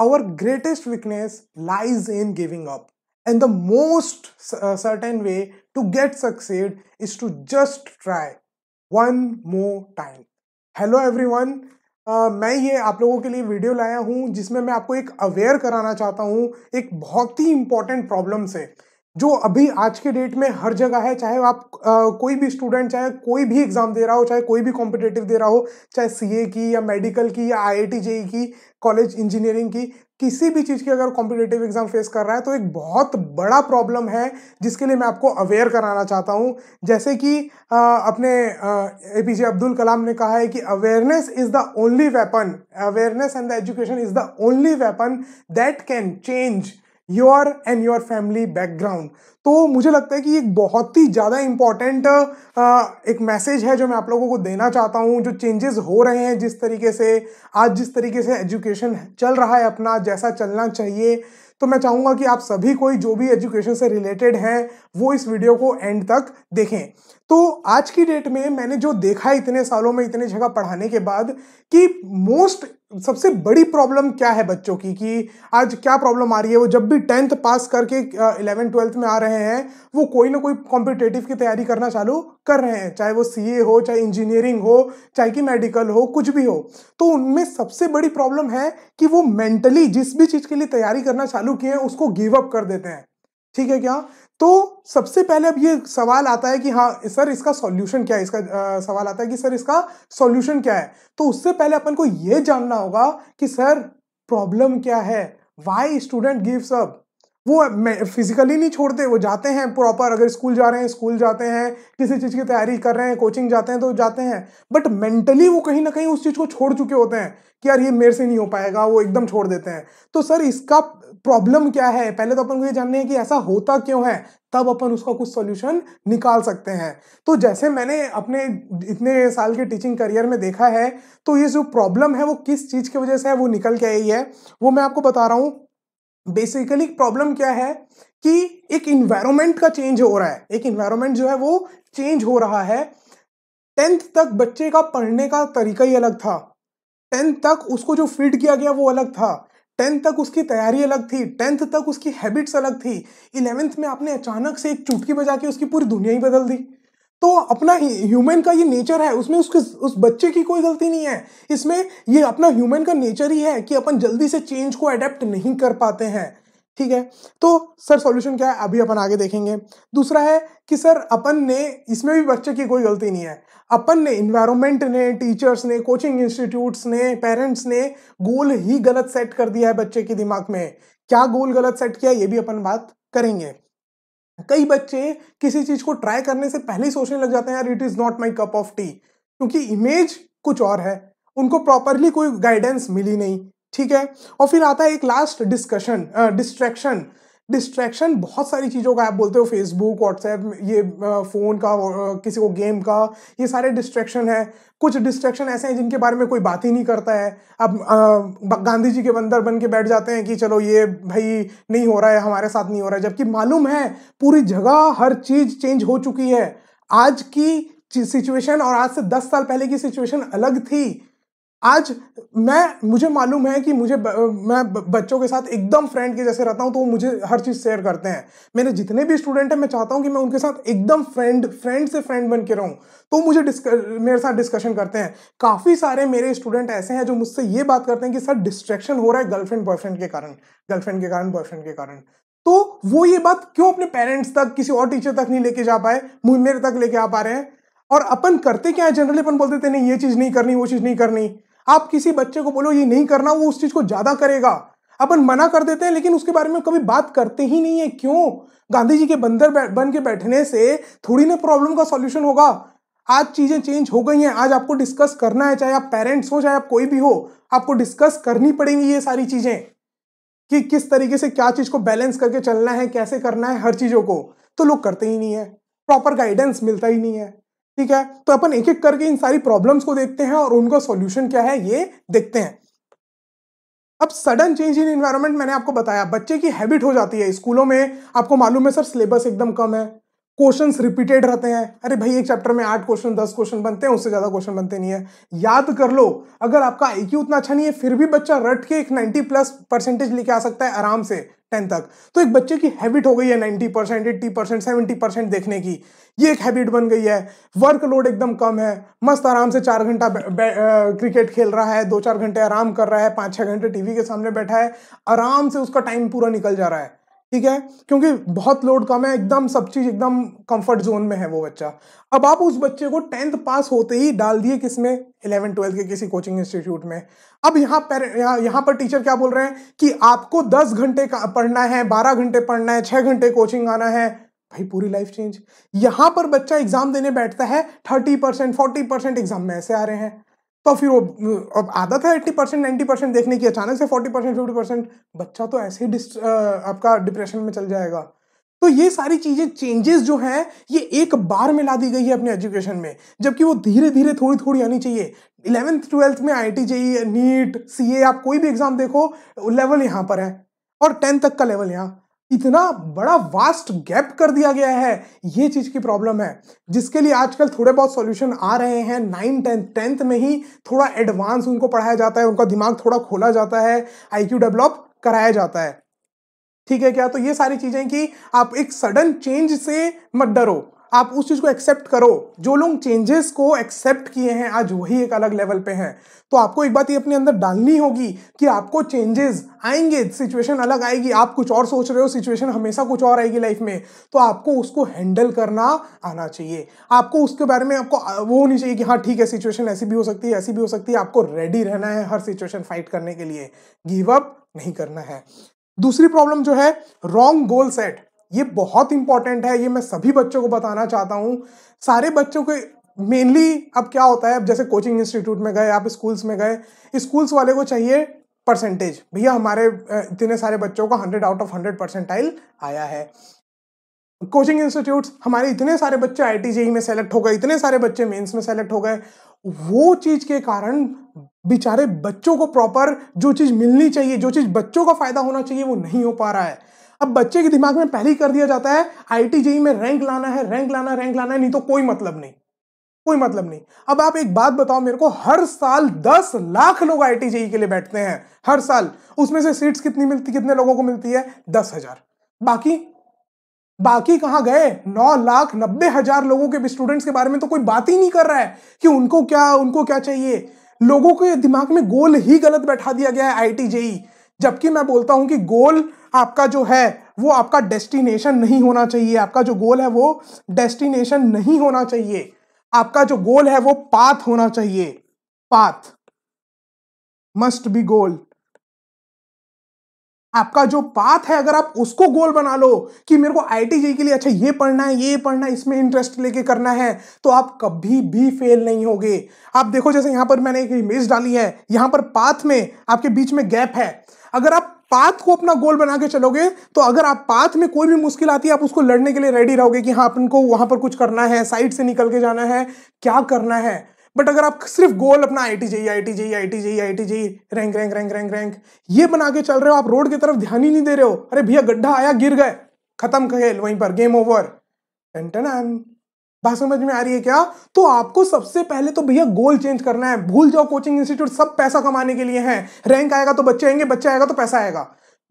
Our greatest weakness lies in giving up. And the most uh, certain way to get succeed is to just try one more time. hello everyone Uh, मैं ये आप लोगों के लिए video लाया हूँ जिसमें मैं आपको एक अवेयर कराना चाहता हूँ एक बहुत ही इंपॉर्टेंट प्रॉब्लम से जो अभी आज के डेट में हर जगह है चाहे आप आ, कोई भी स्टूडेंट चाहे कोई भी एग्ज़ाम दे रहा हो चाहे कोई भी कॉम्पिटेटिव दे रहा हो चाहे सीए की या मेडिकल की या आईआईटी जेई e की कॉलेज इंजीनियरिंग की किसी भी चीज़ की अगर कॉम्पिटेटिव एग्ज़ाम फेस कर रहा है तो एक बहुत बड़ा प्रॉब्लम है जिसके लिए मैं आपको अवेयर कराना चाहता हूँ जैसे कि आ, अपने ए पी जे अब्दुल कलाम ने कहा है कि awareness is the only weapon awareness and the education is the only weapon that can change your and your family background तो मुझे लगता है कि एक बहुत ही ज़्यादा इंपॉर्टेंट एक मैसेज है जो मैं आप लोगों को देना चाहता हूँ जो चेंजेस हो रहे हैं जिस तरीके से आज जिस तरीके से एजुकेशन चल रहा है अपना जैसा चलना चाहिए तो मैं चाहूँगा कि आप सभी कोई जो भी एजुकेशन से रिलेटेड हैं वो इस वीडियो को एंड तक देखें तो आज की डेट में मैंने जो देखा इतने सालों में इतने जगह पढ़ाने के बाद कि मोस्ट सबसे बड़ी प्रॉब्लम क्या है बच्चों की कि आज क्या प्रॉब्लम आ रही है वो जब भी टेंथ पास करके इलेवेंथ ट्वेल्थ में आ रहे हैं वो कोई ना कोई कॉम्पिटेटिव की तैयारी करना चालू कर रहे हैं चाहे वो सीए हो चाहे इंजीनियरिंग हो चाहे कि मेडिकल हो कुछ भी हो तो उनमें सबसे बड़ी प्रॉब्लम है कि वो मेंटली जिस भी चीज़ के लिए तैयारी करना चालू किए हैं उसको गिव अप कर देते हैं ठीक है क्या तो सबसे पहले अब ये सवाल आता है कि हाँ सर इसका सॉल्यूशन क्या है इसका आ, सवाल आता है कि सर इसका सॉल्यूशन क्या है तो उससे पहले अपन को ये जानना होगा कि सर प्रॉब्लम क्या है वाई स्टूडेंट गिव्स अप वो फिजिकली नहीं छोड़ते वो जाते हैं प्रॉपर अगर स्कूल जा रहे हैं स्कूल जाते हैं किसी चीज़ की तैयारी कर रहे हैं कोचिंग जाते हैं तो जाते हैं बट मेंटली वो कहीं ना कहीं उस चीज़ को छोड़ चुके होते हैं कि यार ये मेरे से नहीं हो पाएगा वो एकदम छोड़ देते हैं तो सर इसका प्रॉब्लम क्या है पहले तो अपन को ये जानने हैं कि ऐसा होता क्यों है तब अपन उसका कुछ सॉल्यूशन निकाल सकते हैं तो जैसे मैंने अपने इतने साल के टीचिंग करियर में देखा है तो ये जो प्रॉब्लम है वो किस चीज़ की वजह से है वो निकल के आई है वो मैं आपको बता रहा हूँ बेसिकली प्रॉब्लम क्या है कि एक इन्वायरमेंट का चेंज हो रहा है एक इन्वायरमेंट जो है वो चेंज हो रहा है टेंथ तक बच्चे का पढ़ने का तरीका ही अलग था टेंथ तक उसको जो फीड किया गया वो अलग था टेंथ तक उसकी तैयारी अलग थी टेंथ तक उसकी हैबिट्स अलग थी इलेवेंथ में आपने अचानक से एक चुटकी बजा के उसकी पूरी दुनिया ही बदल दी तो अपना ह्यूमन का ये नेचर है उसमें उसके उस बच्चे की कोई गलती नहीं है इसमें ये अपना ह्यूमन का नेचर ही है कि अपन जल्दी से चेंज को अडेप्ट नहीं कर पाते हैं ठीक है तो सर सॉल्यूशन क्या है अभी अपन आगे देखेंगे दूसरा है कि सर अपन ने इसमें भी बच्चे की कोई गलती नहीं है अपन ने इन्वायरमेंट ने टीचर्स ने कोचिंग इंस्टीट्यूट्स ने पेरेंट्स ने गोल ही गलत सेट कर दिया है बच्चे के दिमाग में क्या गोल गलत सेट किया ये भी अपन बात करेंगे कई बच्चे किसी चीज को ट्राई करने से पहले ही सोचने लग जाते हैं यार it is not my cup of tea क्योंकि इमेज कुछ और है उनको प्रॉपरली कोई गाइडेंस मिली नहीं ठीक है और फिर आता है एक लास्ट डिस्कशन डिस्ट्रैक्शन डिस्ट्रैक्शन बहुत सारी चीज़ों का आप बोलते हो फेसबुक व्हाट्सएप ये फ़ोन का किसी को गेम का ये सारे डिस्ट्रैक्शन है कुछ डिस्ट्रैक्शन ऐसे हैं जिनके बारे में कोई बात ही नहीं करता है अब आ, गांधी जी के बंदर बन के बैठ जाते हैं कि चलो ये भाई नहीं हो रहा है हमारे साथ नहीं हो रहा है जबकि मालूम है पूरी जगह हर चीज़ चेंज हो चुकी है आज की सिचुएशन और आज से दस साल पहले की सिचुएशन अलग थी आज मैं मुझे मालूम है कि मुझे ब, मैं बच्चों के साथ एकदम फ्रेंड के जैसे रहता हूँ तो वो मुझे हर चीज़ शेयर करते हैं मेरे जितने भी स्टूडेंट हैं मैं चाहता हूँ कि मैं उनके साथ एकदम फ्रेंड फ्रेंड से फ्रेंड बन के रहूँ तो मुझे डिस्क मेरे साथ डिस्कशन करते हैं काफ़ी सारे मेरे स्टूडेंट ऐसे हैं जो मुझसे ये बात करते हैं कि सर डिस्ट्रैक्शन हो रहा है गर्लफ्रेंड बॉयफ्रेंड के कारण गर्लफ्रेंड के कारण बॉयफ्रेंड के कारण तो वो ये बात क्यों अपने पेरेंट्स तक किसी और टीचर तक नहीं लेके जा पाए मेरे तक लेके आ पा रहे हैं और अपन करते क्या है जनरली अपन बोलते थे नहीं ये चीज़ नहीं करनी वो चीज़ नहीं करनी आप किसी बच्चे को बोलो ये नहीं करना वो उस चीज को ज्यादा करेगा अपन मना कर देते हैं लेकिन उसके बारे में कभी बात करते ही नहीं है क्यों गांधी जी के बंदर बन के बैठने से थोड़ी ना प्रॉब्लम का सॉल्यूशन होगा आज चीजें चेंज हो गई हैं आज आपको डिस्कस करना है चाहे आप पेरेंट्स हो चाहे आप कोई भी हो आपको डिस्कस करनी पड़ेंगी ये सारी चीजें कि किस तरीके से क्या चीज को बैलेंस करके चलना है कैसे करना है हर चीजों को तो लोग करते ही नहीं है प्रॉपर गाइडेंस मिलता ही नहीं है ठीक है तो अपन एक एक करके इन सारी प्रॉब्लम्स को देखते हैं और उनका सॉल्यूशन क्या है ये देखते हैं अब सडन चेंज इन इन्वायरमेंट मैंने आपको बताया बच्चे की हैबिट हो जाती है स्कूलों में आपको मालूम है सर सिलेबस एकदम कम है क्वेश्चन रिपीटेड रहते हैं अरे भाई एक चैप्टर में आठ क्वेश्चन दस क्वेश्चन बनते हैं उससे ज़्यादा क्वेश्चन बनते नहीं है याद कर लो अगर आपका आई उतना अच्छा नहीं है फिर भी बच्चा रट के एक नाइन्टी प्लस परसेंटेज लेके आ सकता है आराम से टेन तक तो एक बच्चे की हैबिट हो गई है ninety percent eighty percent seventy percent देखने की ये एक हैबिट बन गई है वर्कलोड एकदम कम है मस्त आराम से चार घंटा क्रिकेट खेल रहा है दो चार घंटे आराम कर रहा है पाँच छः घंटे टीवी के सामने बैठा है आराम से उसका टाइम पूरा निकल जा रहा है ठीक है क्योंकि बहुत लोड कम है एकदम सब चीज एकदम कंफर्ट जोन में है वो बच्चा अब आप उस बच्चे को टेंथ पास होते ही डाल दिए किसमें इलेवन ट्वेल्थ के किसी कोचिंग इंस्टीट्यूट में अब यहाँ पर यहाँ यहाँ पर टीचर क्या बोल रहे हैं कि आपको दस घंटे का पढ़ना है बारह घंटे पढ़ना है छह घंटे कोचिंग आना है भाई पूरी लाइफ चेंज यहाँ पर बच्चा एग्जाम देने बैठता है thirty percent forty percent exam में ऐसे आ रहे हैं तो फिर वो अब आदत है एट्टी परसेंट नाइन्टी परसेंट देखने की अचानक से फोर्टी परसेंट फिफ्टी परसेंट बच्चा तो ऐसे ही आपका डिप्रेशन में चल जाएगा तो ये सारी चीज़ें चेंजेस जो हैं ये एक बार में ला दी गई है अपने एजुकेशन में जबकि वो धीरे धीरे थोड़ी थोड़ी आनी चाहिए इलेवेंथ ट्वेल्थ में आई टी चाहिए नीट सी आप कोई भी एग्ज़ाम देखो लेवल यहाँ पर है और टेंथ तक का लेवल यहाँ इतना बड़ा वास्ट गैप कर दिया गया है ये चीज की प्रॉब्लम है जिसके लिए आजकल थोड़े बहुत सॉल्यूशन आ रहे हैं नाइन टेंथ टेंथ में ही थोड़ा एडवांस उनको पढ़ाया जाता है उनका दिमाग थोड़ा खोला जाता है आईक्यू डेवलप कराया जाता है ठीक है क्या तो ये सारी चीजें कि आप एक सडन चेंज से मत डरो आप उस चीज़ को एक्सेप्ट करो जो लोग चेंजेस को एक्सेप्ट किए हैं आज वही एक अलग लेवल पे हैं तो आपको एक बात ये अपने अंदर डालनी होगी कि आपको चेंजेस आएंगे सिचुएशन अलग आएगी आप कुछ और सोच रहे हो सिचुएशन हमेशा कुछ और आएगी लाइफ में तो आपको उसको हैंडल करना आना चाहिए आपको उसके बारे में आपको वो होनी चाहिए कि हाँ ठीक है सिचुएशन ऐसी भी हो सकती है ऐसी भी हो सकती है आपको रेडी रहना है हर सिचुएशन फाइट करने के लिए गिव अप नहीं करना है दूसरी प्रॉब्लम जो है रॉन्ग गोल सेट ये बहुत इंपॉर्टेंट है ये मैं सभी बच्चों को बताना चाहता हूँ सारे बच्चों के मेनली अब क्या होता है अब जैसे कोचिंग इंस्टीट्यूट में गए आप स्कूल्स में गए स्कूल्स वाले को चाहिए परसेंटेज भैया हमारे इतने सारे बच्चों का hundred out of hundred percentile आया है कोचिंग इंस्टीट्यूट्स हमारे इतने सारे बच्चे आई e में सेलेक्ट हो गए इतने सारे बच्चे मेन्स में सेलेक्ट हो गए वो चीज़ के कारण बेचारे बच्चों को प्रॉपर जो चीज़ मिलनी चाहिए जो चीज़ बच्चों का फायदा होना चाहिए वो नहीं हो पा रहा है अब बच्चे के दिमाग में पहले ही कर दिया जाता है आईटीजेई e में रैंक लाना है रैंक लाना रैंक लाना है नहीं तो कोई मतलब नहीं कोई मतलब नहीं अब आप एक बात बताओ मेरे को हर साल दस लाख लोग आईटीजेई e के लिए बैठते हैं हर साल उसमें से सीट्स कितनी मिलती कितने लोगों को मिलती है दस हजार बाकी बाकी कहा गए नौ लाख नब्बे हजार लोगों के स्टूडेंट्स के बारे में तो कोई बात ही नहीं कर रहा है कि उनको क्या उनको क्या चाहिए लोगों के दिमाग में गोल ही गलत बैठा दिया गया है आईटीजेई जबकि मैं बोलता हूं कि गोल आपका जो है वो आपका डेस्टिनेशन नहीं होना चाहिए आपका जो गोल है वो डेस्टिनेशन नहीं होना चाहिए आपका जो गोल है वो पाथ होना चाहिए पाथ मस्ट बी गोल आपका जो पाथ है अगर आप उसको गोल बना लो कि मेरे को आईटीजी के लिए अच्छा ये पढ़ना है ये पढ़ना है इसमें इंटरेस्ट लेके करना है तो आप कभी भी फेल नहीं होगे आप देखो जैसे यहां पर मैंने एक इमेज डाली है यहां पर पाथ में आपके बीच में गैप है अगर आप पाथ को अपना गोल बना के चलोगे तो अगर आप पाथ में कोई भी मुश्किल आती है आप उसको लड़ने के लिए रेडी रहोगे कि हाँ अपन को वहां पर कुछ करना है साइड से निकल के जाना है क्या करना है बट अगर आप सिर्फ गोल अपना I T G I T G I T G I T G rank rank rank rank rank ये बना के चल रहे हो आप रोड की तरफ ध्यान ही नहीं दे रहे हो अरे भैया गड्ढा आया गिर गए खत्म खेल वहीं पर गेम ओवर टन टन बात समझ में आ रही है क्या तो आपको सबसे पहले तो भैया गोल चेंज करना है भूल जाओ कोचिंग इंस्टीट्यूट सब पैसा कमाने के लिए हैं रैंक आएगा तो बच्चे आएंगे बच्चे आएगा तो पैसा आएगा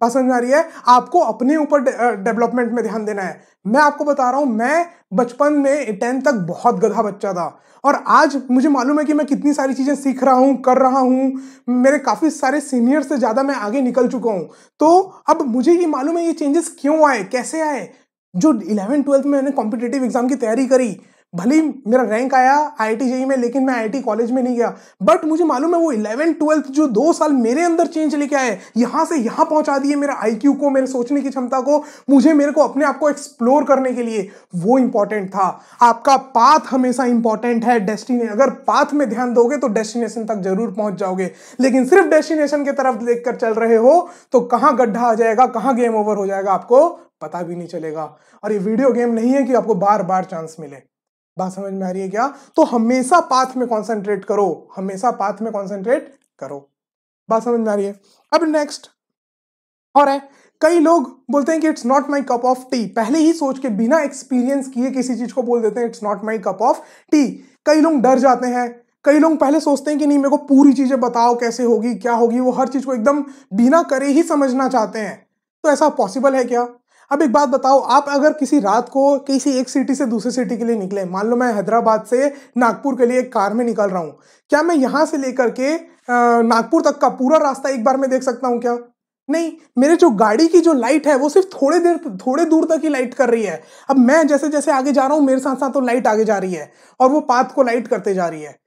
बात समझ में आ रही है आपको अपने ऊपर डेवलपमेंट में ध्यान देना है मैं आपको बता रहा हूं मैं बचपन में टेंथ तक बहुत गधा बच्चा था और आज मुझे मालूम है कि मैं कितनी सारी चीज़ें सीख रहा हूं कर रहा हूं मेरे काफ़ी सारे सीनियर से ज़्यादा मैं आगे निकल चुका हूं तो अब मुझे ये मालूम है ये चेंजेस क्यों आए कैसे आए जो इलेवन ट्वेल्थ में मैंने कॉम्पिटेटिव एग्जाम की तैयारी करी भले ही मेरा रैंक आया आई आई में लेकिन मैं आई कॉलेज में नहीं गया बट मुझे मालूम है वो इलेवन ट्वेल्थ जो दो साल मेरे अंदर चेंज लेके आए यहाँ से यहाँ पहुँचा दिए मेरा आई को मेरे सोचने की क्षमता को मुझे मेरे को अपने आप को एक्सप्लोर करने के लिए वो इंपॉर्टेंट था आपका पाथ हमेशा इंपॉर्टेंट है डेस्टिने अगर पाथ में ध्यान दोगे तो डेस्टिनेशन तक जरूर पहुँच जाओगे लेकिन सिर्फ डेस्टिनेशन की तरफ देख चल रहे हो तो कहाँ गड्ढा आ जाएगा कहाँ गेम ओवर हो जाएगा आपको पता भी नहीं चलेगा और ये वीडियो गेम नहीं है कि आपको बार बार चांस मिले बात समझ में आ रही है क्या तो हमेशा पाथ में कॉन्सेंट्रेट करो हमेशा पाथ में कॉन्सेंट्रेट करो बात समझ में आ रही है अब नेक्स्ट और है कई लोग बोलते हैं कि it's not my cup of tea पहले ही सोच के बिना एक्सपीरियंस किए किसी चीज को बोल देते हैं it's not my cup of tea कई लोग डर जाते हैं कई लोग पहले सोचते हैं कि नहीं मेरे को पूरी चीजें बताओ कैसे होगी क्या होगी वो हर चीज को एकदम बिना करे ही समझना चाहते हैं तो ऐसा पॉसिबल है क्या अब एक बात बताओ आप अगर किसी रात को किसी एक सिटी से दूसरी सिटी के लिए निकले मान लो मैं हैदराबाद से नागपुर के लिए एक कार में निकल रहा हूँ क्या मैं यहाँ से लेकर के नागपुर तक का पूरा रास्ता एक बार में देख सकता हूँ क्या नहीं मेरे जो गाड़ी की जो लाइट है वो सिर्फ थोड़े देर थोड़े दूर तक ही लाइट कर रही है अब मैं जैसे जैसे आगे जा रहा हूँ मेरे साथ साथ तो लाइट आगे जा रही है और वो पाथ को लाइट करते जा रही है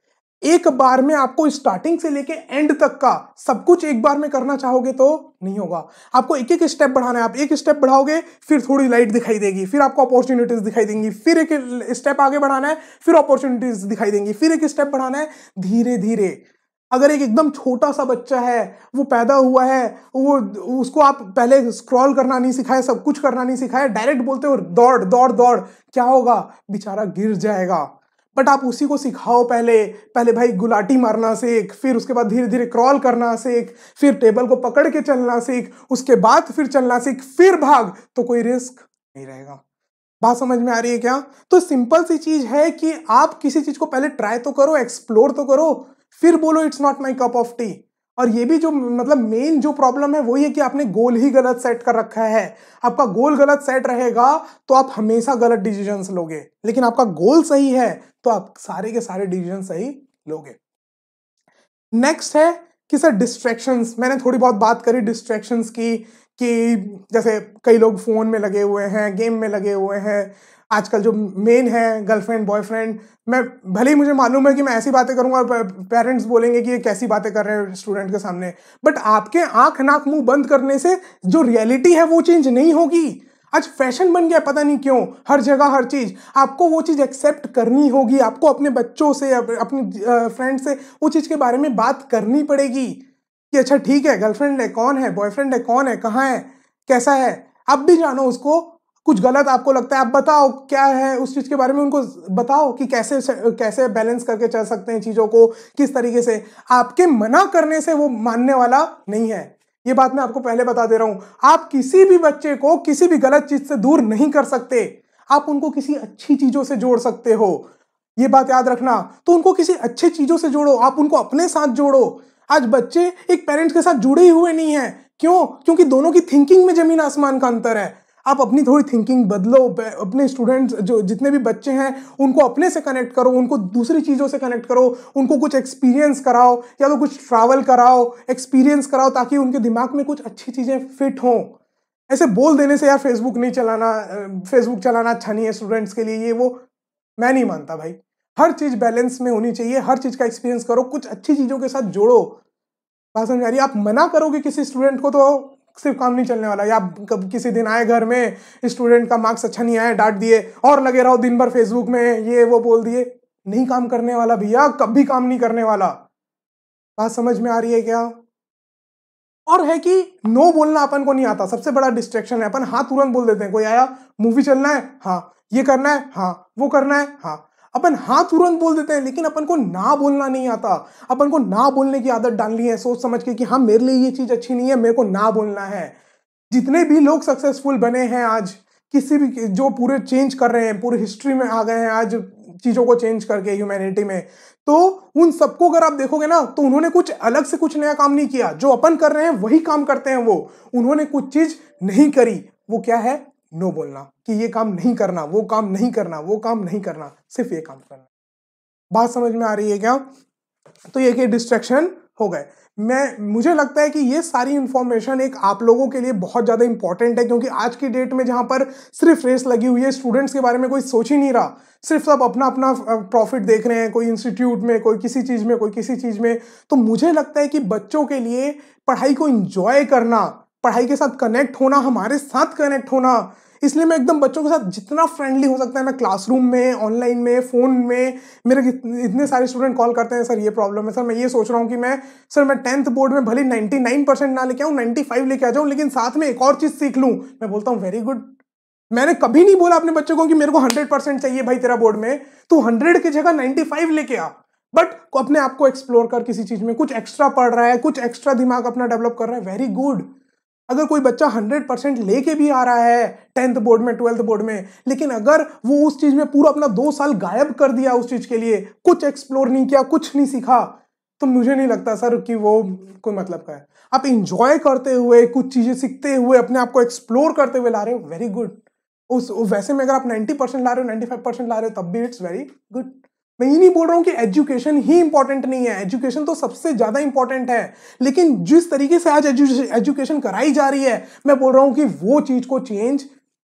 एक बार में आपको स्टार्टिंग से लेके एंड तक का सब कुछ एक बार में करना चाहोगे तो नहीं होगा आपको एक एक स्टेप बढ़ाना है आप एक स्टेप बढ़ाओगे फिर थोड़ी लाइट दिखाई देगी फिर आपको अपॉर्चुनिटीज दिखाई देंगी फिर एक स्टेप आगे बढ़ाना है फिर अपॉर्चुनिटीज दिखाई देंगी फिर एक स्टेप बढ़ाना है धीरे धीरे अगर एक एकदम छोटा सा बच्चा है वो पैदा हुआ है वो उसको आप पहले स्क्रॉल करना नहीं सिखाए सब कुछ करना नहीं सिखाए डायरेक्ट बोलते हो दौड़ दौड़ दौड़ क्या होगा बेचारा गिर जाएगा बट आप उसी को सिखाओ पहले पहले भाई गुलाटी मारना सीख फिर उसके बाद धीरे धीरे क्रॉल करना सीख फिर टेबल को पकड़ के चलना सीख उसके बाद फिर चलना सीख फिर भाग तो कोई रिस्क नहीं रहेगा बात समझ में आ रही है क्या तो सिंपल सी चीज है कि आप किसी चीज को पहले ट्राई तो करो एक्सप्लोर तो करो फिर बोलो it's not my cup of tea और ये भी जो मतलब मेन जो प्रॉब्लम है वो ये कि आपने गोल ही गलत सेट कर रखा है आपका गोल गलत सेट रहेगा तो आप हमेशा गलत डिसीजन लोगे लेकिन आपका गोल सही है तो आप सारे के सारे डिसीजन सही लोगे नेक्स्ट है कि सर डिस्ट्रेक्शन मैंने थोड़ी बहुत बात करी डिस्ट्रेक्शन की कि जैसे कई लोग फ़ोन में लगे हुए हैं गेम में लगे हुए हैं आजकल जो मेन है गर्लफ्रेंड बॉयफ्रेंड मैं भले ही मुझे मालूम है कि मैं ऐसी बातें करूंगा पेरेंट्स बोलेंगे कि ये कैसी बातें कर रहे हैं स्टूडेंट के सामने बट आपके आंख नाक मुंह बंद करने से जो रियलिटी है वो चेंज नहीं होगी आज फैशन बन गया पता नहीं क्यों हर जगह हर चीज़ आपको वो चीज़ एक्सेप्ट करनी होगी आपको अपने बच्चों से अपने फ्रेंड से वो चीज़ के बारे में बात करनी पड़ेगी कि अच्छा ठीक है गर्लफ्रेंड है कौन है बॉयफ्रेंड है कौन है कहाँ है कैसा है अब भी जानो उसको कुछ गलत आपको लगता है आप बताओ क्या है उस चीज़ के बारे में उनको बताओ कि कैसे कैसे बैलेंस करके चल सकते हैं चीज़ों को किस तरीके से आपके मना करने से वो मानने वाला नहीं है ये बात मैं आपको पहले बता दे रहा हूं आप किसी भी बच्चे को किसी भी गलत चीज़ से दूर नहीं कर सकते आप उनको किसी अच्छी चीज़ों से जोड़ सकते हो ये बात याद रखना तो उनको किसी अच्छी चीज़ों से जोड़ो आप उनको अपने साथ जोड़ो आज बच्चे एक पेरेंट्स के साथ जुड़े हुए नहीं हैं क्यों क्योंकि दोनों की थिंकिंग में जमीन आसमान का अंतर है आप अपनी थोड़ी थिंकिंग बदलो अपने स्टूडेंट्स जो जितने भी बच्चे हैं उनको अपने से कनेक्ट करो उनको दूसरी चीज़ों से कनेक्ट करो उनको कुछ एक्सपीरियंस कराओ या तो कुछ ट्रैवल कराओ एक्सपीरियंस कराओ ताकि उनके दिमाग में कुछ अच्छी चीज़ें फिट हों ऐसे बोल देने से यार फेसबुक नहीं चलाना फेसबुक चलाना अच्छा नहीं है स्टूडेंट्स के लिए ये वो मैं नहीं मानता भाई हर चीज़ बैलेंस में होनी चाहिए हर चीज़ का एक्सपीरियंस करो कुछ अच्छी चीज़ों के साथ जोड़ो बात समझ आ रही है आप मना करोगे किसी स्टूडेंट को तो सिर्फ काम नहीं चलने वाला या कब किसी दिन आए घर में स्टूडेंट का मार्क्स अच्छा नहीं आया डांट दिए और लगे रहो दिन भर फेसबुक में ये वो बोल दिए नहीं काम करने वाला भैया कभी काम नहीं करने वाला बात समझ में आ रही है क्या और है कि नो बोलना अपन को नहीं आता सबसे बड़ा डिस्ट्रेक्शन है अपन हाँ तुरंत बोल देते हैं कोई आया मूवी चलना है हाँ ये करना है हाँ वो करना है हाँ अपन हाँ तुरंत बोल देते हैं लेकिन अपन को ना बोलना नहीं आता अपन को ना बोलने की आदत डाल ली है सोच समझ के कि हाँ मेरे लिए ये चीज़ अच्छी नहीं है मेरे को ना बोलना है जितने भी लोग सक्सेसफुल बने हैं आज किसी भी जो पूरे चेंज कर रहे हैं पूरे हिस्ट्री में आ गए हैं आज चीज़ों को चेंज करके ह्यूमैनिटी में तो उन सबको अगर आप देखोगे ना तो उन्होंने कुछ अलग से कुछ नया काम नहीं किया जो अपन कर रहे हैं वही काम करते हैं वो उन्होंने कुछ चीज़ नहीं करी वो क्या है नो बोलना कि ये काम नहीं करना वो काम नहीं करना वो काम नहीं करना सिर्फ ये काम करना बात समझ में आ रही है क्या तो ये डिस्ट्रैक्शन हो गए मैं मुझे लगता है कि ये सारी इन्फॉर्मेशन एक आप लोगों के लिए बहुत ज़्यादा इंपॉर्टेंट है क्योंकि आज की डेट में जहाँ पर सिर्फ रेस लगी हुई है स्टूडेंट्स के बारे में कोई सोच ही नहीं रहा सिर्फ सब अपना अपना प्रॉफिट देख रहे हैं कोई इंस्टीट्यूट में कोई किसी चीज़ में कोई किसी चीज़ में तो मुझे लगता है कि बच्चों के लिए पढ़ाई को इंजॉय करना पढ़ाई के साथ कनेक्ट होना हमारे साथ कनेक्ट होना इसलिए मैं एकदम बच्चों के साथ जितना फ्रेंडली हो सकता है मैं क्लासरूम में ऑनलाइन में फ़ोन में मेरे इतने सारे स्टूडेंट कॉल करते हैं सर ये प्रॉब्लम है सर मैं ये सोच रहा हूँ कि मैं सर मैं टेंथ बोर्ड में भले 99 परसेंट ना लेके आऊँ 95 लेके आ जाऊँ लेकिन साथ में एक और चीज़ सीख लूँ मैं बोलता हूँ वेरी गुड मैंने कभी नहीं बोला अपने बच्चों को कि मेरे को हंड्रेड परसेंट चाहिए भाई तेरा बोर्ड में तू हंड्रेड की जगह नाइन्टी फाइव लेके आ बट अपने आप को एक्सप्लोर कर किसी चीज़ में कुछ एक्स्ट्रा पढ़ रहा है कुछ एक्स्ट्रा दिमाग अपना डेवलप कर रहा है वेरी गुड अगर कोई बच्चा 100 परसेंट लेके भी आ रहा है टेंथ बोर्ड में ट्वेल्थ बोर्ड में लेकिन अगर वो उस चीज़ में पूरा अपना दो साल गायब कर दिया उस चीज़ के लिए कुछ एक्सप्लोर नहीं किया कुछ नहीं सीखा तो मुझे नहीं लगता सर कि वो कोई मतलब का है आप इंजॉय करते हुए कुछ चीज़ें सीखते हुए अपने आप को एक्सप्लोर करते हुए ला रहे हो वेरी गुड उस वैसे में अगर आप नाइन्टी परसेंट ला रहे हो फाइव परसेंट ला रहे हो तब भी इट्स वेरी गुड मैं ये नहीं बोल रहा हूँ कि एजुकेशन ही इंपॉर्टेंट नहीं है एजुकेशन तो सबसे ज़्यादा इंपॉर्टेंट है लेकिन जिस तरीके से आज एजुकेशन कराई जा रही है मैं बोल रहा हूँ कि वो चीज़ को चेंज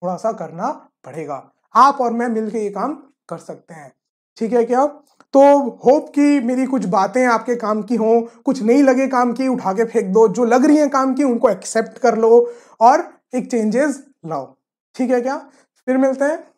थोड़ा सा करना पड़ेगा आप और मैं मिलकर ये काम कर सकते हैं ठीक है क्या तो होप कि मेरी कुछ बातें आपके काम की हों कुछ नहीं लगे काम की उठा के फेंक दो जो लग रही हैं काम की उनको एक्सेप्ट कर लो और एक चेंजेस लाओ ठीक है क्या फिर मिलते हैं